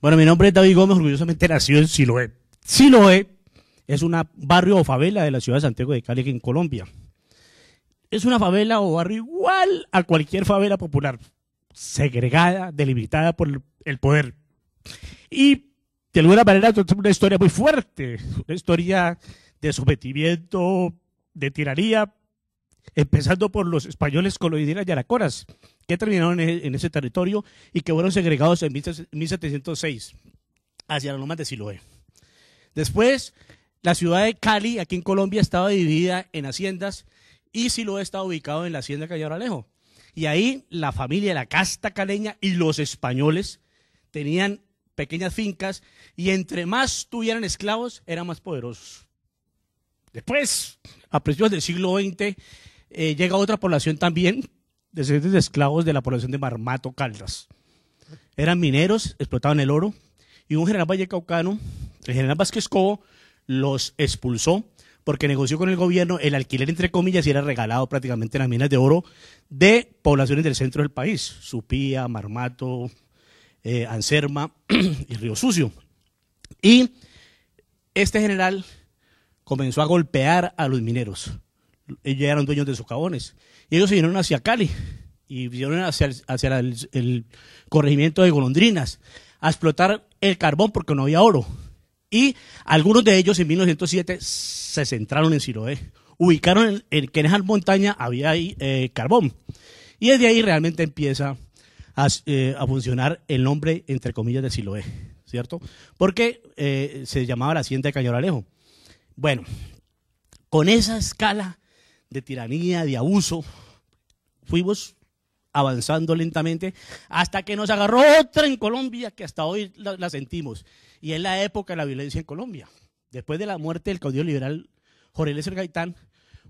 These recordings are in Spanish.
Bueno, mi nombre es David Gómez, orgullosamente nacido en Siloé. Siloé es un barrio o favela de la ciudad de Santiago de Cali, en Colombia. Es una favela o barrio igual a cualquier favela popular, segregada, delimitada por el poder. Y de alguna manera es una historia muy fuerte, una historia de sometimiento, de tiranía, empezando por los españoles colombianos y aracoras, que terminaron en ese territorio y que fueron segregados en 1706 hacia la loma de Siloé. Después, la ciudad de Cali, aquí en Colombia, estaba dividida en haciendas y Siloé estaba ubicado en la hacienda Callabralejo. Y ahí la familia, la casta caleña y los españoles tenían pequeñas fincas y entre más tuvieran esclavos, eran más poderosos. Después, a principios del siglo XX, eh, llega otra población también, descendientes de esclavos de la población de Marmato Caldas. Eran mineros, explotaban el oro, y un general vallecaucano, el general Vázquez Cobo, los expulsó porque negoció con el gobierno el alquiler, entre comillas, y era regalado prácticamente las minas de oro de poblaciones del centro del país, Supía, Marmato, eh, Anserma y Río Sucio. Y este general comenzó a golpear a los mineros ellos eran dueños de socavones. Y ellos se vinieron hacia Cali y vinieron hacia, el, corregimiento de Golondrinas a explotar el carbón porque no había oro. Y algunos de ellos en 1907 se centraron en Siloé, Ubicaron en, que en esa montaña había ahí, eh, carbón. Y desde ahí realmente empieza eh, a, funcionar el nombre, entre comillas, de Siloé, ¿cierto? Porque eh, se llamaba la hacienda de Cañoralejo. Bueno, con esa escala de tiranía, de abuso, fuimos avanzando lentamente hasta que nos agarró otra en Colombia que hasta hoy la, sentimos. Y es la época de la violencia en Colombia. Después de la muerte del caudillo liberal Jorge Lézard Gaitán,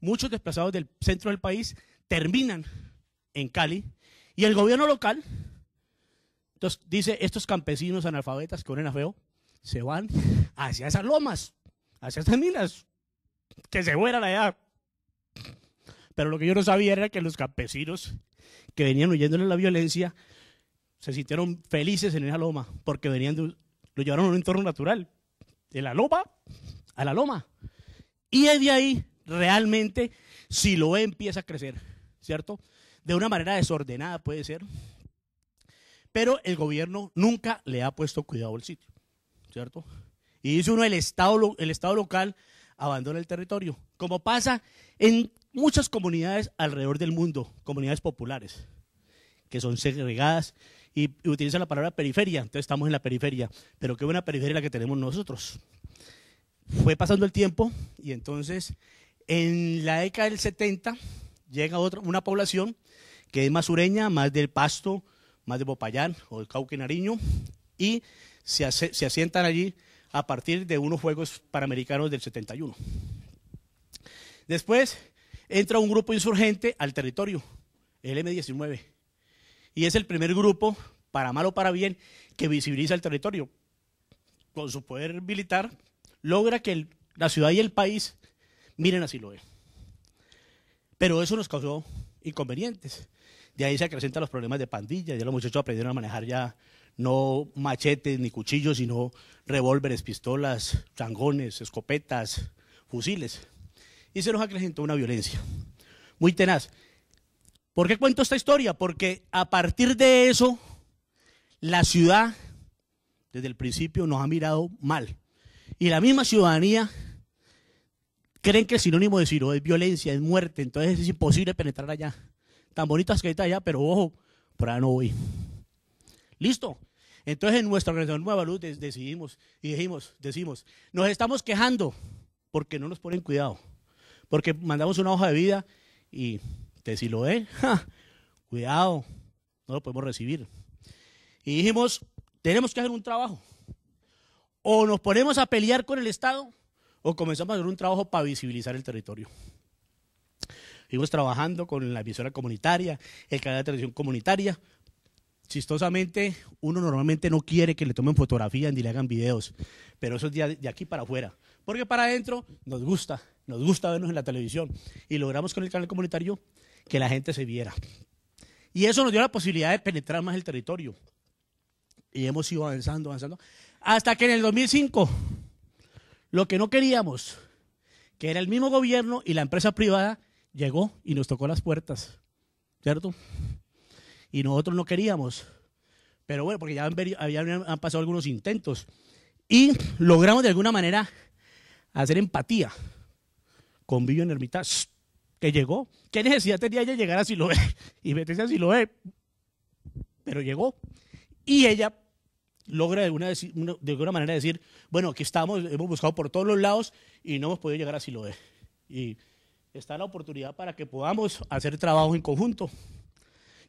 muchos desplazados del centro del país terminan en Cali y el gobierno local entonces, dice, estos campesinos analfabetas que unen a feo se van hacia esas lomas, hacia esas minas, que se la allá. Pero lo que yo no sabía era que los campesinos que venían huyéndole la violencia se sintieron felices en esa loma porque venían lo llevaron a un entorno natural, de la loma a la loma. Y desde ahí realmente si lo empieza a crecer, ¿cierto? De una manera desordenada puede ser, pero el gobierno nunca le ha puesto cuidado al sitio, ¿cierto? Y dice uno, el Estado, el estado local abandona el territorio, como pasa en muchas comunidades alrededor del mundo, comunidades populares, que son segregadas y, utilizan la palabra periferia, entonces estamos en la periferia, pero qué buena periferia la que tenemos nosotros. Fue pasando el tiempo y entonces en la década del 70 llega otra, una población que es más sureña, más del Pasto, más de Popayán o del Cauque Nariño, y se, se asientan allí a partir de unos Juegos Panamericanos del 71. Después entra un grupo insurgente al territorio, el M-19. Y es el primer grupo, para mal o para bien, que visibiliza el territorio. Con su poder militar, logra que la ciudad y el país miren así lo es. Pero eso nos causó inconvenientes. De ahí se acrecentan los problemas de pandilla. Ya los muchachos aprendieron a manejar ya no machetes ni cuchillos, sino revólveres, pistolas, changones, escopetas, fusiles y se nos acrecentó una violencia muy tenaz. ¿Por qué cuento esta historia? Porque a partir de eso, la ciudad desde el principio nos ha mirado mal. Y la misma ciudadanía creen que el sinónimo de Ciro es violencia, es muerte, entonces es imposible penetrar allá. Tan bonitas que está allá, pero ojo, por allá no voy. Listo. Entonces en nuestra organización Nueva Luz decidimos y dijimos, decimos, nos estamos quejando porque no nos ponen cuidado. Porque mandamos una hoja de vida y te si lo es, cuidado, no lo podemos recibir. Y dijimos, tenemos que hacer un trabajo. O nos ponemos a pelear con el Estado o comenzamos a hacer un trabajo para visibilizar el territorio. Fuimos trabajando con la emisora comunitaria, el canal de televisión comunitaria. Chistosamente, uno normalmente no quiere que le tomen fotografías ni le hagan videos, pero eso es de aquí para afuera. Porque para adentro nos gusta nos gusta vernos en la televisión. Y logramos con el canal comunitario que la gente se viera. Y eso nos dio la posibilidad de penetrar más el territorio. Y hemos ido avanzando, avanzando. Hasta que en el 2005, lo que no queríamos, que era el mismo gobierno y la empresa privada, llegó y nos tocó las puertas. ¿Cierto? Y nosotros no queríamos. Pero bueno, porque ya han, pasado algunos intentos. Y logramos de alguna manera hacer empatía convivio en ermita, que llegó. ¿Qué necesidad tenía ella llegar a Siloé? Y me a Siloé. Pero llegó. Y ella logra de, alguna manera decir, bueno, aquí estamos, hemos buscado por todos los lados y no hemos podido llegar a Siloé. Y está la oportunidad para que podamos hacer trabajo en conjunto.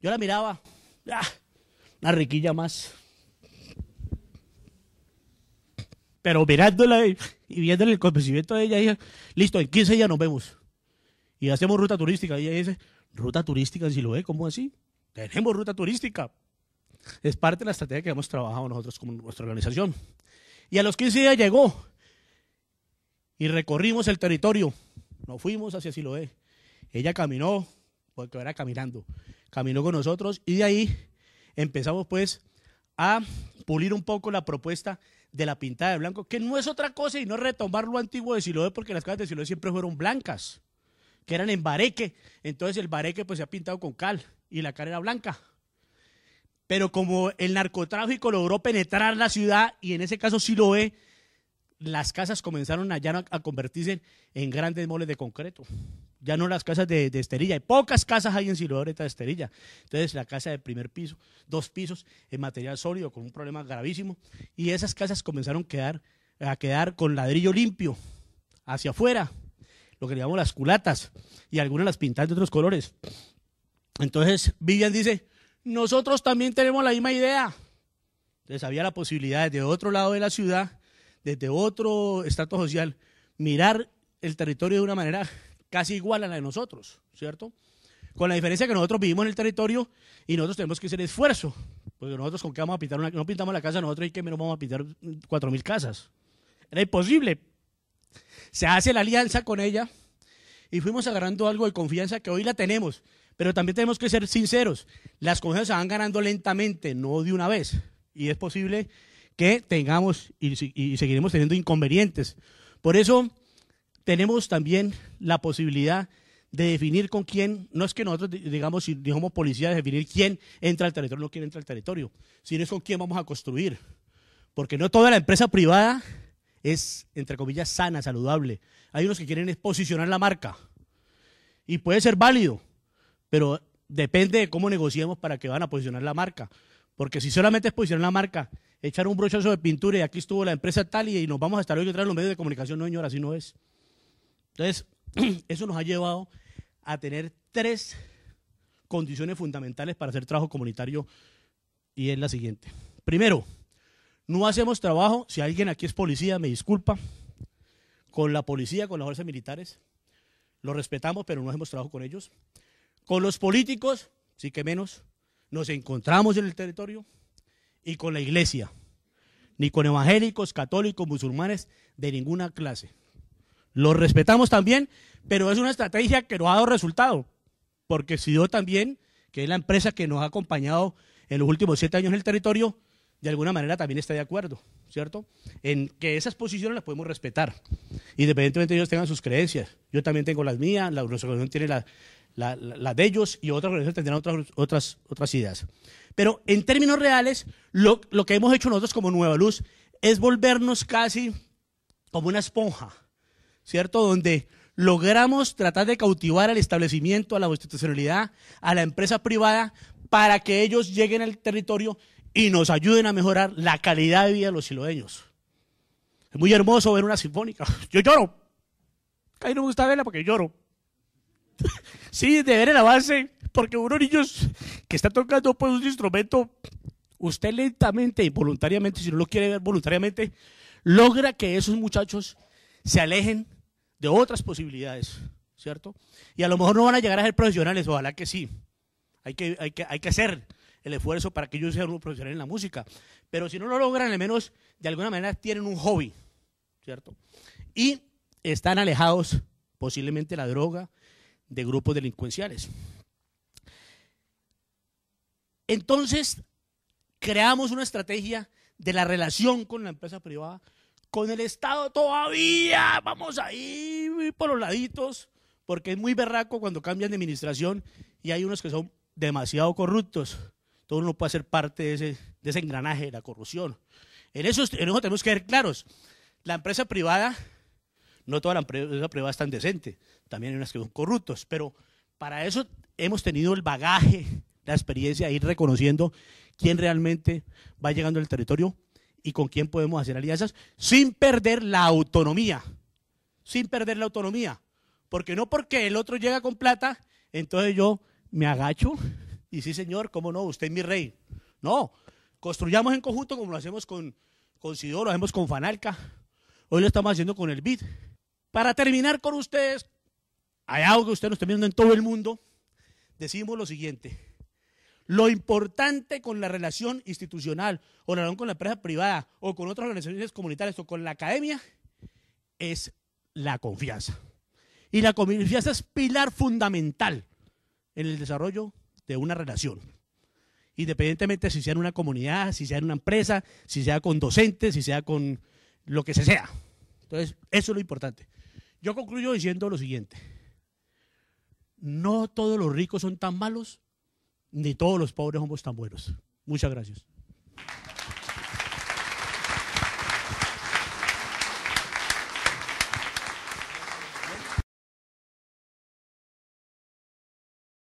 Yo la miraba, ¡ah! una riquilla más. Pero mirándola y viendo el conocimiento de ella, ella, listo, en 15 días nos vemos. Y hacemos ruta turística. Y ella dice, ruta turística, si lo ¿cómo así? Tenemos ruta turística. Es parte de la estrategia que hemos trabajado nosotros como nuestra organización. Y a los 15 días llegó y recorrimos el territorio. Nos fuimos hacia Siloé. Ella caminó, porque era caminando. Caminó con nosotros y de ahí empezamos pues a pulir un poco la propuesta de la pintada de blanco, que no es otra cosa y no retomar lo antiguo de Siloé, porque las casas de Siloé siempre fueron blancas, que eran en bareque. Entonces el bareque pues se ha pintado con cal y la cara era blanca. Pero como el narcotráfico logró penetrar la ciudad y en ese caso Siloé, las casas comenzaron allá a convertirse en grandes moles de concreto. Ya no las casas de, esterilla. Hay pocas casas ahí en Silva de esterilla. Entonces, la casa de primer piso, dos pisos, en material sólido, con un problema gravísimo. Y esas casas comenzaron a quedar, a quedar con ladrillo limpio, hacia afuera, lo que llamamos las culatas. Y algunas las pintan de otros colores. Entonces, Villan dice, nosotros también tenemos la misma idea. Entonces, había la posibilidad desde otro lado de la ciudad, desde otro estrato social, mirar el territorio de una manera casi igual a la de nosotros, ¿cierto? Con la diferencia que nosotros vivimos en el territorio y nosotros tenemos que hacer esfuerzo, porque nosotros con qué vamos a pintar una, no pintamos la casa nosotros y que menos vamos a pintar mil casas. Era imposible. Se hace la alianza con ella y fuimos agarrando algo de confianza que hoy la tenemos, pero también tenemos que ser sinceros. Las cosas se van ganando lentamente, no de una vez, y es posible que tengamos y seguiremos teniendo inconvenientes. Por eso tenemos también la posibilidad de definir con quién, no es que nosotros digamos, si digamos policía, definir quién entra al territorio, no quién entra al territorio, sino es con quién vamos a construir. Porque no toda la empresa privada es, entre comillas, sana, saludable. Hay unos que quieren posicionar la marca. Y puede ser válido, pero depende de cómo negociemos para que van a posicionar la marca. Porque si solamente es posicionar la marca, echar un brochazo de pintura y aquí estuvo la empresa tal y, nos vamos a estar hoy detrás de los medios de comunicación, no señor, así no es. Entonces, eso nos ha llevado a tener tres condiciones fundamentales para hacer trabajo comunitario y es la siguiente. Primero, no hacemos trabajo, si alguien aquí es policía, me disculpa, con la policía, con las fuerzas militares, lo respetamos, pero no hacemos trabajo con ellos. Con los políticos, sí que menos, nos encontramos en el territorio y con la iglesia, ni con evangélicos, católicos, musulmanes, de ninguna clase. Lo respetamos también, pero es una estrategia que no ha dado resultado, porque yo también, que es la empresa que nos ha acompañado en los últimos siete años en el territorio, de alguna manera también está de acuerdo, ¿cierto? En que esas posiciones las podemos respetar, independientemente de ellos tengan sus creencias. Yo también tengo las mías, la organización tiene las la, de ellos y otras organizaciones tendrán otras, ideas. Pero en términos reales, lo que hemos hecho nosotros como Nueva Luz es volvernos casi como una esponja ¿cierto? Donde logramos tratar de cautivar al establecimiento, a la institucionalidad, a la empresa privada, para que ellos lleguen al territorio y nos ayuden a mejorar la calidad de vida de los siloeños. Es muy hermoso ver una sinfónica. Yo lloro. A mí no me gusta verla porque lloro. sí, de ver el avance, porque unos niños que está tocando por pues, un instrumento, usted lentamente y voluntariamente, si no lo quiere ver voluntariamente, logra que esos muchachos se alejen de otras posibilidades, ¿cierto? Y a lo mejor no van a llegar a ser profesionales, ojalá que sí. Hay que, hay que, hacer el esfuerzo para que ellos sean un profesional en la música. Pero si no lo logran, al menos de alguna manera tienen un hobby, ¿cierto? Y están alejados posiblemente la droga de grupos delincuenciales. Entonces, creamos una estrategia de la relación con la empresa privada con el Estado todavía vamos ahí por los laditos, porque es muy berraco cuando cambian de administración y hay unos que son demasiado corruptos. Todo uno puede ser parte de ese, engranaje de la corrupción. En eso, tenemos que ser claros. La empresa privada, no toda la empresa privada es tan decente, también hay unas que son corruptos, pero para eso hemos tenido el bagaje, la experiencia ir reconociendo quién realmente va llegando al territorio y con quién podemos hacer alianzas sin perder la autonomía. Sin perder la autonomía. Porque no porque el otro llega con plata, entonces yo me agacho y sí, señor, cómo no, usted es mi rey. No, construyamos en conjunto como lo hacemos con, con lo hacemos con Fanalca, hoy lo estamos haciendo con el BID. Para terminar con ustedes, hay algo que ustedes nos está viendo en todo el mundo, decimos lo siguiente. Lo importante con la relación institucional, o la relación con la empresa privada, o con otras organizaciones comunitarias, o con la academia, es la confianza. Y la confianza es pilar fundamental en el desarrollo de una relación. Independientemente si sea en una comunidad, si sea en una empresa, si sea con docentes, si sea con lo que se sea. Entonces, eso es lo importante. Yo concluyo diciendo lo siguiente. No todos los ricos son tan malos ni todos los pobres hombres tan buenos. Muchas gracias.